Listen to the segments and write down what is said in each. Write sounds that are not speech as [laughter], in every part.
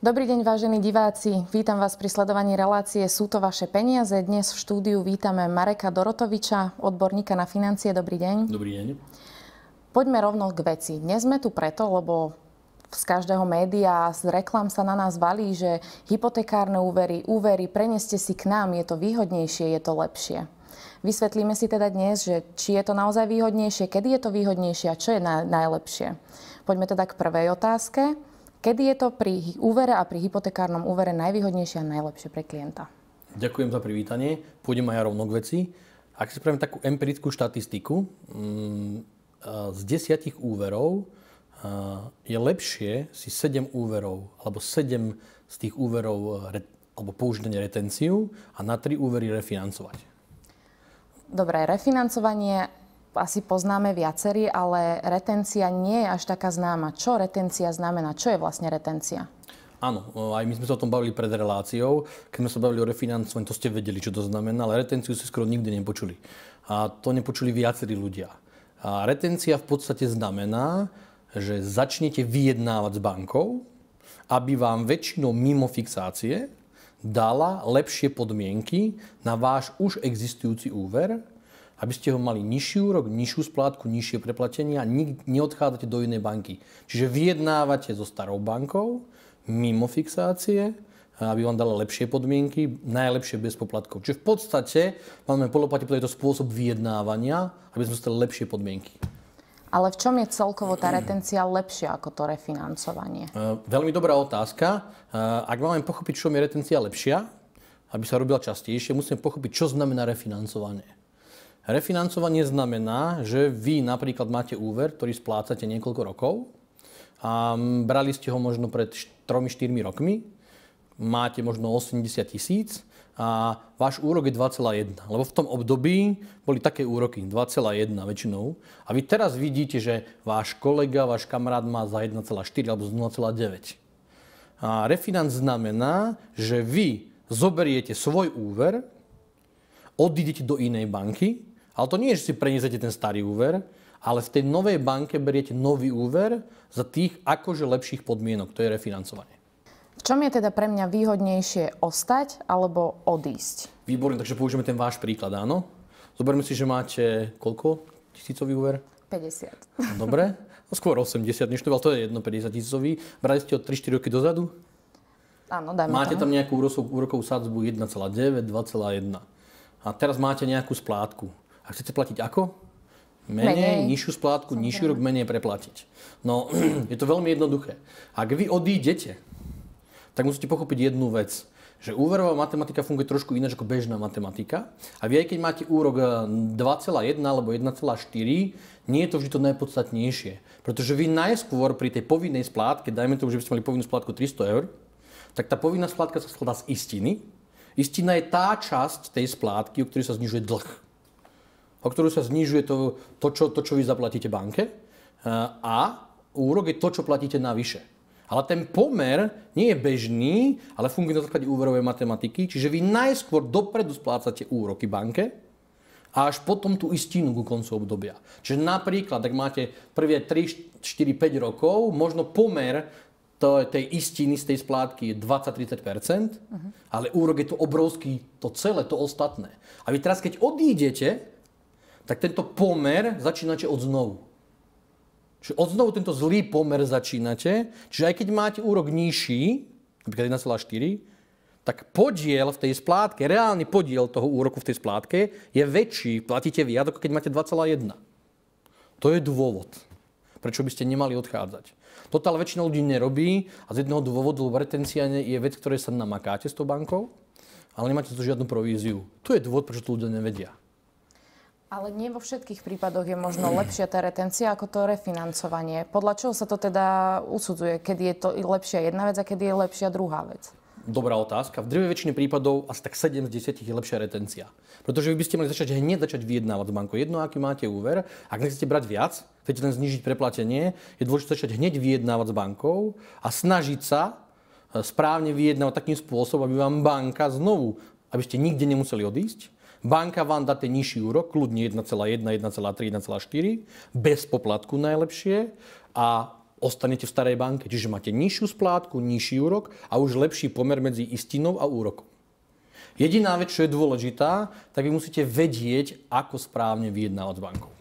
Dobrý deň, vážení diváci. Vítam vás pri sledovaní relácie Sú to vaše peniaze. Dnes v štúdiu vítame Mareka Dorotoviča, odborníka na financie. Dobrý deň. Dobrý deň. Poďme rovno k veci. Dnes sme tu preto, lebo z každého média, z reklam sa na nás valí, že hypotekárne úvery, úvery, preneste si k nám, je to výhodnejšie, je to lepšie. Vysvetlíme si teda dnes, že či je to naozaj výhodnejšie, kedy je to výhodnejšie a čo je na, najlepšie. Poďme teda k prvej otázke. Kedy je to pri úvere a pri hypotekárnom úvere najvýhodnejšie a najlepšie pre klienta? Ďakujem za privítanie. Pôjdem aj ja rovno k veci. Ak si spravím takú empirickú štatistiku, mm, z desiatich úverov je lepšie si 7 úverov alebo 7 z tých úverov e, alebo použiť retenciu a na 3 úvery refinancovať. Dobre, refinancovanie asi poznáme viacerí, ale retencia nie je až taká známa. Čo retencia znamená? Čo je vlastne retencia? Áno, aj my sme sa o tom bavili pred reláciou. Keď sme sa bavili o refinancovaní, to ste vedeli, čo to znamená, ale retenciu ste skoro nikdy nepočuli. A to nepočuli viacerí ľudia. A retencia v podstate znamená, že začnete vyjednávať s bankou, aby vám väčšinou mimo fixácie dala lepšie podmienky na váš už existujúci úver, aby ste ho mali nižší úrok, nižšiu splátku, nižšie preplatenia, neodchádzate do inej banky. Čiže vyjednávate so starou bankou, mimo fixácie, aby vám dala lepšie podmienky, najlepšie bez poplatkov. Čiže v podstate máme polopati, je to spôsob vyjednávania, aby sme dostali lepšie podmienky. Ale v čom je celkovo tá retencia lepšia ako to refinancovanie? E, veľmi dobrá otázka. E, ak máme pochopiť, čo je retencia lepšia, aby sa robila častejšie, musíme pochopiť, čo znamená refinancovanie. Refinancovanie znamená, že vy napríklad máte úver, ktorý splácate niekoľko rokov a mm, brali ste ho možno pred 3-4 rokmi, máte možno 80 tisíc a váš úrok je 2,1. Lebo v tom období boli také úroky, 2,1 väčšinou. A vy teraz vidíte, že váš kolega, váš kamarát má za 1,4 alebo 0,9. A refinanc znamená, že vy zoberiete svoj úver, odídete do inej banky ale to nie je, že si preniesete ten starý úver, ale v tej novej banke beriete nový úver za tých akože lepších podmienok. To je refinancovanie. V čom je teda pre mňa výhodnejšie ostať alebo odísť? Výborne, takže použijeme ten váš príklad, áno. Zoberme si, že máte koľko tisícový úver? 50. Dobre, no, skôr 80, než to, ale to je jedno 50 tisícový. Brali ste ho 3-4 roky dozadu? Áno, dajme Máte tam, nejakú úrokovú úrokovú sadzbu 1,9, 2,1. A teraz máte nejakú splátku. A chcete platiť ako? Menej, menej. nižšiu splátku, Som nižší rok menej preplatiť. No, [clears throat] je to veľmi jednoduché. Ak vy odídete, tak musíte pochopiť jednu vec že úverová matematika funguje trošku ináč ako bežná matematika. A vy aj keď máte úrok 2,1 e, alebo 1,4, nie je to vždy to najpodstatnejšie. Pretože vy najskôr pri tej povinnej splátke, dajme tomu, že by ste mali povinnú splátku 300 eur, tak tá povinná splátka sa skladá z istiny. Istina je tá časť tej splátky, o ktorej sa znižuje dlh o ktorú sa znižuje to, to, čo, to, čo vy zaplatíte banke eh, a úrok je to, čo platíte navyše. Ale ten pomer nie je bežný, ale funguje na základe úverovej matematiky, čiže vy najskôr dopredu splácate úroky banke a až potom tú istinu ku koncu obdobia. Čiže napríklad, ak máte prvé 3, 4, 5 rokov, možno pomer to, tej istiny z tej splátky je 20-30%, uh-huh. Mhm. ale úrok je to obrovský, to celé, to ostatné. A vy teraz, keď odídete, tak tento pomer začínate od znovu. Čiže od znovu tento zlý pomer začínate. Čiže aj keď máte úrok nižší, napríklad 1,4, tak podiel v tej splátke, reálny podiel toho úroku v tej splátke je väčší, platíte viac, ako keď máte 2,1. To je dôvod, prečo by ste nemali odchádzať. Totál väčšina ľudí nerobí a z jedného dôvodu, retencia je vec, ktoré sa namakáte s tou bankou, ale nemáte to žiadnu províziu. To je dôvod, prečo to ľudia nevedia. Ale nie vo všetkých prípadoch je možno lepšia tá retencia ako to refinancovanie. Podľa čoho sa to teda usudzuje, kedy je to lepšia jedna vec a kedy je lepšia druhá vec? Dobrá otázka. V drvej väčšine prípadov asi tak 7 z 10 je lepšia retencia. Pretože vy by ste mali začať hneď začať vyjednávať s bankou. Jedno, aký máte úver, ak nechcete brať viac, chcete len znižiť preplatenie, je dôležité začať hneď vyjednávať s bankou a snažiť sa e, správne vyjednávať takým spôsobom, aby vám banka znovu, aby ste nikde nemuseli odísť, Banka vám dá ten nižší úrok, kľudne 1,1, 1,3, 1,4, bez poplatku najlepšie a ostanete v starej banke. Čiže máte nižšiu splátku, nižší úrok a už lepší pomer medzi istinou a úrokom. Jediná vec, čo je dôležitá, tak vy musíte vedieť, ako správne vyjednávať s bankou.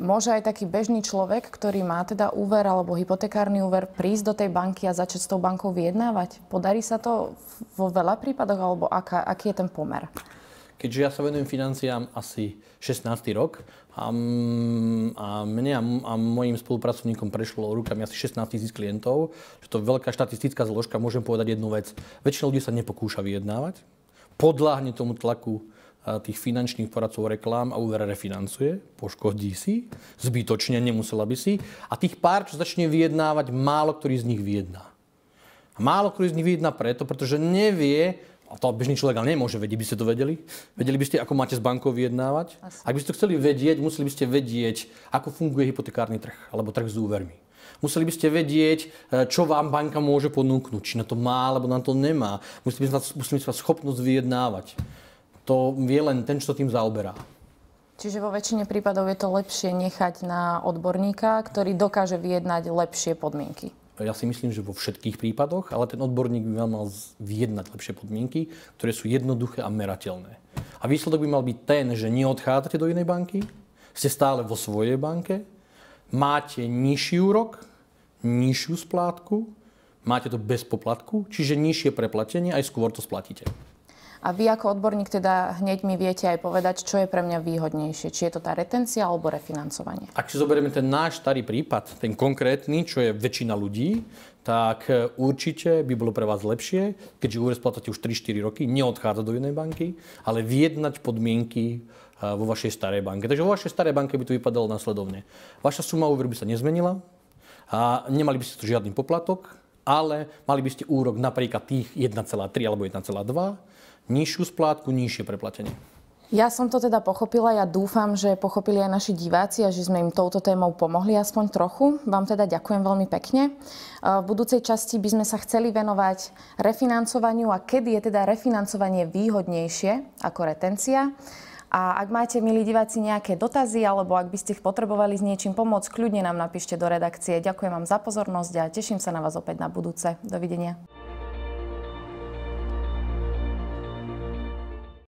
Môže aj taký bežný človek, ktorý má teda úver alebo hypotekárny úver, prísť do tej banky a začať s tou bankou vyjednávať? Podarí sa to vo veľa prípadoch, alebo aká, aký je ten pomer? keďže ja sa venujem financiám asi 16. rok a, a mne a, a mojim spolupracovníkom prešlo rukami asi 16 tisíc klientov, že to veľká štatistická zložka, môžem povedať jednu vec. Väčšina ľudí sa nepokúša vyjednávať, podláhne tomu tlaku e, tých finančných poradcov reklám a úver refinancuje, poškodí si, zbytočne, nemusela by si. A tých pár, čo začne vyjednávať, málo ktorý z nich vyjedná. A málo ktorý z nich vyjedná preto, pretože nevie, a to bežný človek ale nemôže vedieť, by ste to vedeli. Vedeli by ste, ako máte s bankou vyjednávať. Asi. Ak by ste to chceli vedieť, museli by ste vedieť, ako funguje hypotekárny trh alebo trh s úvermi. Museli by ste vedieť, e, čo vám banka môže ponúknuť, či na to má alebo na to nemá. Museli by ste, museli by ste schopnosť vyjednávať. To vie len ten, čo tým zaoberá. Čiže vo väčšine prípadov je to lepšie nechať na odborníka, ktorý dokáže vyjednať lepšie podmienky ja si myslím, že vo všetkých prípadoch, ale ten odborník by mal vyjednať lepšie podmienky, ktoré sú jednoduché a merateľné. A výsledok by mal byť ten, že neodchádzate do inej banky, ste stále vo svojej banke, máte nižší úrok, nižšiu splátku, máte to bez poplatku, čiže nižšie preplatenie, aj skôr to splatíte. A vy ako odborník teda hneď mi viete aj povedať, čo je pre mňa výhodnejšie. Či je to tá retencia alebo refinancovanie. Ak si zoberieme ten náš starý prípad, ten konkrétny, čo je väčšina ľudí, tak e, určite by bolo pre vás lepšie, keďže úver splatáte už 3-4 roky, neodchádza do jednej banky, ale vyjednať podmienky e, vo vašej starej banke. Takže vo vašej starej banke by to vypadalo následovne. Vaša suma úveru by sa nezmenila, a nemali by ste tu žiadny poplatok, ale mali by ste úrok napríklad tých 1,3 alebo 1,2 nižšiu splátku, nižšie preplatenie. Ja som to teda pochopila, ja dúfam, že pochopili aj naši diváci a že sme im touto témou pomohli aspoň trochu. Vám teda ďakujem veľmi pekne. E, v budúcej časti by sme sa chceli venovať refinancovaniu a kedy je teda refinancovanie výhodnejšie ako retencia. A ak máte, milí diváci, nejaké dotazy alebo ak by ste ich potrebovali s niečím pomôcť, kľudne nám napíšte do redakcie. Ďakujem vám za pozornosť a teším sa na vás opäť na budúce. Dovidenia.